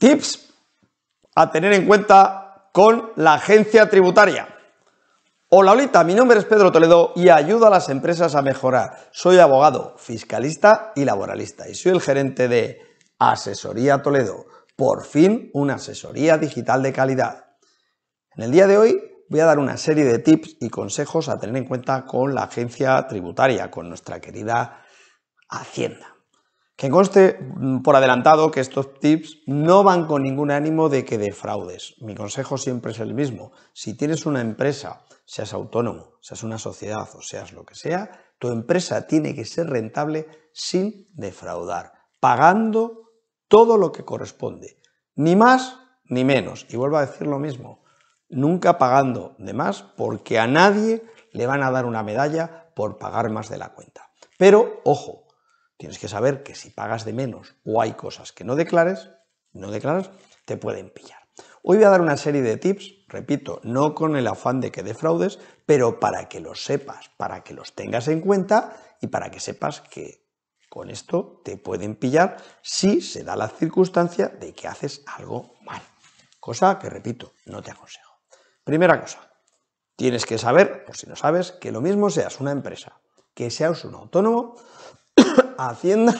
Tips a tener en cuenta con la agencia tributaria. Hola, Olita, mi nombre es Pedro Toledo y ayudo a las empresas a mejorar. Soy abogado, fiscalista y laboralista y soy el gerente de Asesoría Toledo. Por fin, una asesoría digital de calidad. En el día de hoy voy a dar una serie de tips y consejos a tener en cuenta con la agencia tributaria, con nuestra querida Hacienda. Que conste mm, por adelantado que estos tips no van con ningún ánimo de que defraudes. Mi consejo siempre es el mismo. Si tienes una empresa, seas autónomo, seas una sociedad o seas lo que sea, tu empresa tiene que ser rentable sin defraudar, pagando todo lo que corresponde, ni más ni menos. Y vuelvo a decir lo mismo, nunca pagando de más porque a nadie le van a dar una medalla por pagar más de la cuenta. Pero, ojo, Tienes que saber que si pagas de menos o hay cosas que no declares, no declaras, te pueden pillar. Hoy voy a dar una serie de tips, repito, no con el afán de que defraudes, pero para que los sepas, para que los tengas en cuenta y para que sepas que con esto te pueden pillar si se da la circunstancia de que haces algo mal. Cosa que, repito, no te aconsejo. Primera cosa, tienes que saber, por si no sabes, que lo mismo seas una empresa, que seas un autónomo Hacienda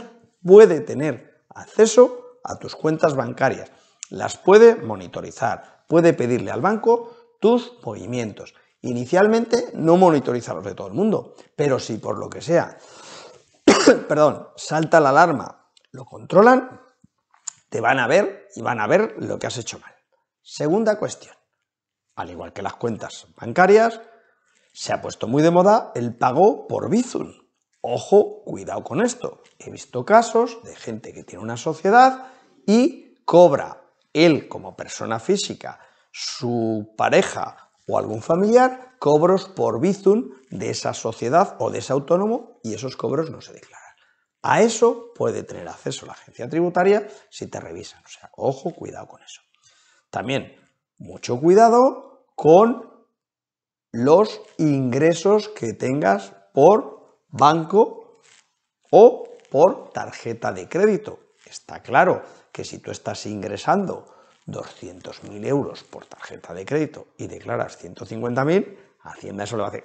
puede tener acceso a tus cuentas bancarias, las puede monitorizar, puede pedirle al banco tus movimientos. Inicialmente no monitoriza los de todo el mundo, pero si por lo que sea, perdón, salta la alarma, lo controlan, te van a ver y van a ver lo que has hecho mal. Segunda cuestión, al igual que las cuentas bancarias, se ha puesto muy de moda el pago por Bizum. Ojo, cuidado con esto. He visto casos de gente que tiene una sociedad y cobra él como persona física, su pareja o algún familiar, cobros por bizum de esa sociedad o de ese autónomo y esos cobros no se declaran. A eso puede tener acceso la agencia tributaria si te revisan. O sea, ojo, cuidado con eso. También, mucho cuidado con los ingresos que tengas por banco o por tarjeta de crédito. Está claro que si tú estás ingresando 200.000 euros por tarjeta de crédito y declaras 150.000, Hacienda eso lo va a hacer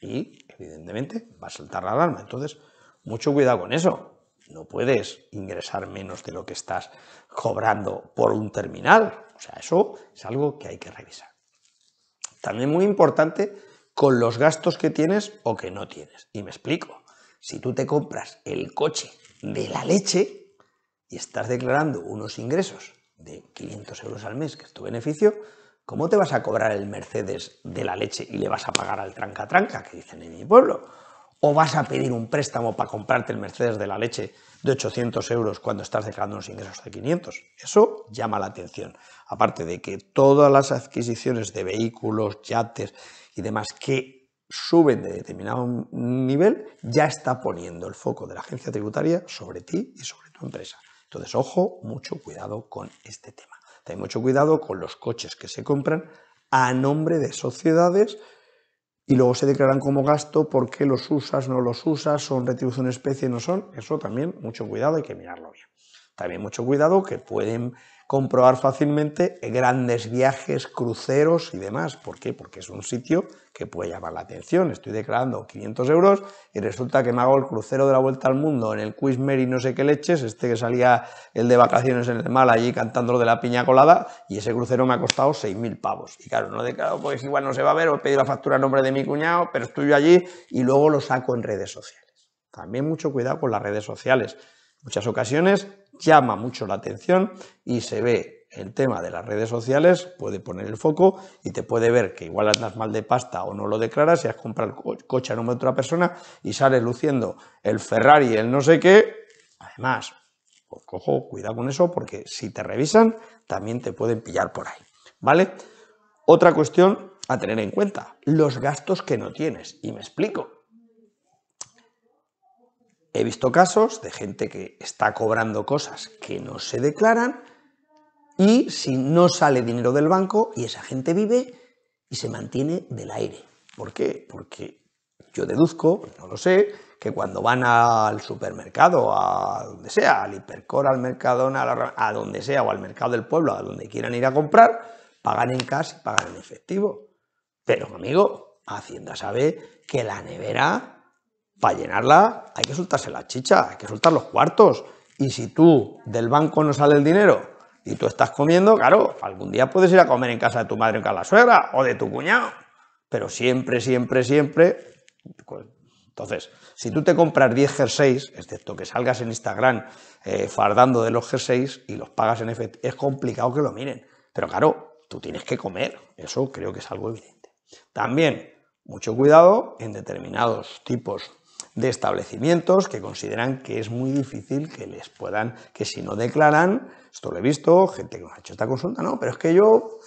y evidentemente va a saltar la alarma. Entonces, mucho cuidado con eso. No puedes ingresar menos de lo que estás cobrando por un terminal. O sea, eso es algo que hay que revisar. También muy importante con los gastos que tienes o que no tienes. Y me explico, si tú te compras el coche de la leche y estás declarando unos ingresos de 500 euros al mes, que es tu beneficio, ¿cómo te vas a cobrar el Mercedes de la leche y le vas a pagar al tranca-tranca que dicen en mi pueblo? o vas a pedir un préstamo para comprarte el Mercedes de la leche de 800 euros cuando estás dejando unos ingresos de 500. Eso llama la atención. Aparte de que todas las adquisiciones de vehículos, yates y demás que suben de determinado nivel, ya está poniendo el foco de la agencia tributaria sobre ti y sobre tu empresa. Entonces, ojo, mucho cuidado con este tema. Ten mucho cuidado con los coches que se compran a nombre de sociedades y luego se declaran como gasto porque los usas, no los usas, son retribución especie, no son. Eso también, mucho cuidado, hay que mirarlo bien. También mucho cuidado que pueden comprobar fácilmente grandes viajes, cruceros y demás. ¿Por qué? Porque es un sitio que puede llamar la atención. Estoy declarando 500 euros y resulta que me hago el crucero de la vuelta al mundo en el y no sé qué leches, este que salía el de vacaciones en el mal allí cantando lo de la piña colada y ese crucero me ha costado 6.000 pavos. Y claro, no he declarado porque igual no se va a ver, o he pedido la factura en nombre de mi cuñado, pero estoy yo allí y luego lo saco en redes sociales. También mucho cuidado con las redes sociales. muchas ocasiones llama mucho la atención y se ve el tema de las redes sociales, puede poner el foco y te puede ver que igual andas mal de pasta o no lo declaras y has comprado el coche a nombre de otra persona y sales luciendo el Ferrari, el no sé qué. Además, pues, cojo, cuidado con eso porque si te revisan también te pueden pillar por ahí, ¿vale? Otra cuestión a tener en cuenta, los gastos que no tienes. Y me explico. He visto casos de gente que está cobrando cosas que no se declaran y si no sale dinero del banco y esa gente vive y se mantiene del aire. ¿Por qué? Porque yo deduzco, no lo sé, que cuando van al supermercado, a donde sea, al hipercor, al mercadona, a, donde sea, o al mercado del pueblo, a donde quieran ir a comprar, pagan en cash y pagan en efectivo. Pero, amigo, Hacienda sabe que la nevera para llenarla hay que soltarse la chicha, hay que soltar los cuartos. Y si tú del banco no sale el dinero y tú estás comiendo, claro, algún día puedes ir a comer en casa de tu madre o en casa de la suegra o de tu cuñado. Pero siempre, siempre, siempre. Pues, entonces, si tú te compras 10 jerseys, excepto que salgas en Instagram eh, fardando de los jerseys y los pagas en efectivo, es complicado que lo miren. Pero claro, tú tienes que comer. Eso creo que es algo evidente. También, mucho cuidado en determinados tipos de establecimientos que consideran que es muy difícil que les puedan, que si no declaran, esto lo he visto, gente que me ha hecho esta consulta, no, pero es que yo,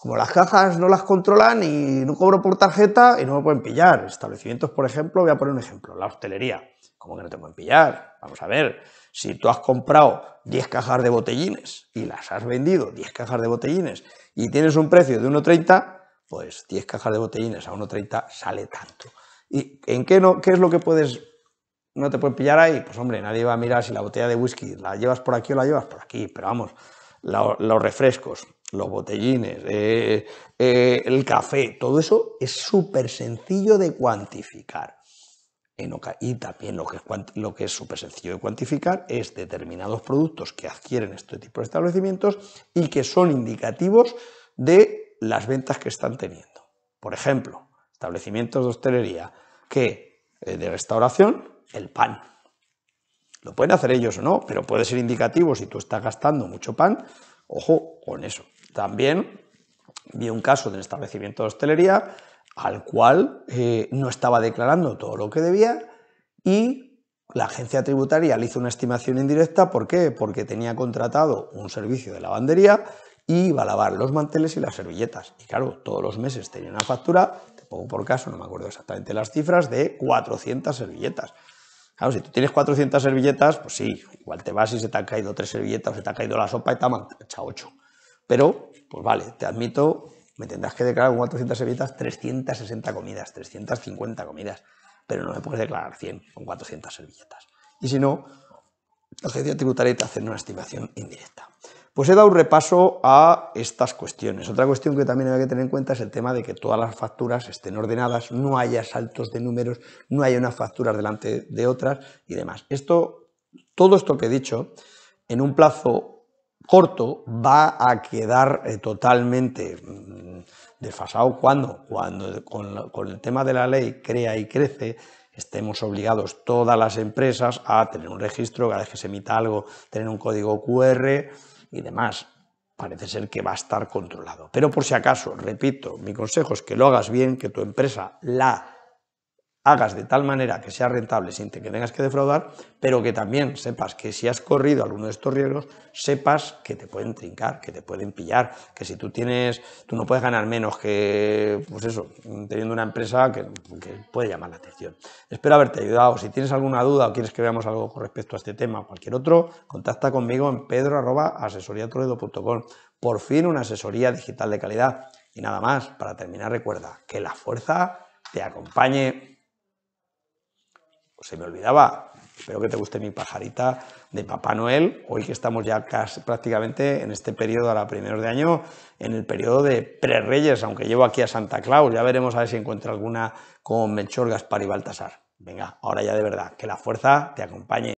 como las cajas no las controlan y no cobro por tarjeta y no me pueden pillar. Establecimientos, por ejemplo, voy a poner un ejemplo, la hostelería. como que no te pueden pillar? Vamos a ver, si tú has comprado 10 cajas de botellines y las has vendido 10 cajas de botellines y tienes un precio de 1,30, pues 10 cajas de botellines a 1,30 sale tanto. ¿Y en qué, no, qué es lo que puedes no te puedes pillar ahí, pues hombre, nadie va a mirar si la botella de whisky la llevas por aquí o la llevas por aquí, pero vamos, los refrescos, los botellines, eh, eh, el café, todo eso es súper sencillo de cuantificar. Y también lo que lo que es súper sencillo de cuantificar es determinados productos que adquieren este tipo de establecimientos y que son indicativos de las ventas que están teniendo. Por ejemplo, establecimientos de hostelería que eh, de restauración, el pan. Lo pueden hacer ellos o no, pero puede ser indicativo si tú estás gastando mucho pan, ojo con eso. También vi un caso de un establecimiento de hostelería al cual eh, no estaba declarando todo lo que debía y la agencia tributaria le hizo una estimación indirecta. ¿Por qué? Porque tenía contratado un servicio de lavandería y iba a lavar los manteles y las servilletas. Y claro, todos los meses tenía una factura pongo por caso, no me acuerdo exactamente las cifras, de 400 servilletas. Claro, si tú tienes 400 servilletas, pues sí, igual te vas y se te han caído tres servilletas, o se te ha caído la sopa y te ha manchado ocho. Pero, pues vale, te admito, me tendrás que declarar con 400 servilletas 360 comidas, 350 comidas, pero no me puedes declarar 100 con 400 servilletas. Y si no, la agencia tributaria te hace una estimación indirecta. Pues he dado un repaso a estas cuestiones. Otra cuestión que también hay que tener en cuenta es el tema de que todas las facturas estén ordenadas, no haya saltos de números, no haya unas facturas delante de otras y demás. Esto, todo esto que he dicho, en un plazo corto va a quedar eh, totalmente mm, desfasado cuando, cuando con, con el tema de la ley crea y crece, estemos obligados todas las empresas a tener un registro, cada vez que se emita algo, tener un código QR, y demás. Parece ser que va a estar controlado. Pero por si acaso, repito, mi consejo es que lo hagas bien, que tu empresa la hagas de tal manera que sea rentable sin que tengas que defraudar, pero que también sepas que si has corrido alguno de estos riesgos, sepas que te pueden trincar, que te pueden pillar, que si tú tienes, tú no puedes ganar menos que, pues eso, teniendo una empresa que, puede llamar la atención. Espero haberte ayudado. Si tienes alguna duda o quieres que veamos algo con respecto a este tema o cualquier otro, contacta conmigo en pedro.asesoriatoledo.com. Por fin una asesoría digital de calidad. Y nada más, para terminar recuerda que la fuerza te acompañe. Pues se me olvidaba. Espero que te guste mi pajarita de Papá Noel, hoy que estamos ya casi, prácticamente en este periodo la primeros de año, en el periodo de pre-reyes, aunque llevo aquí a Santa Claus, ya veremos a ver si encuentro alguna con Melchor, Gaspar y Baltasar. Venga, ahora ya de verdad, que la fuerza te acompañe.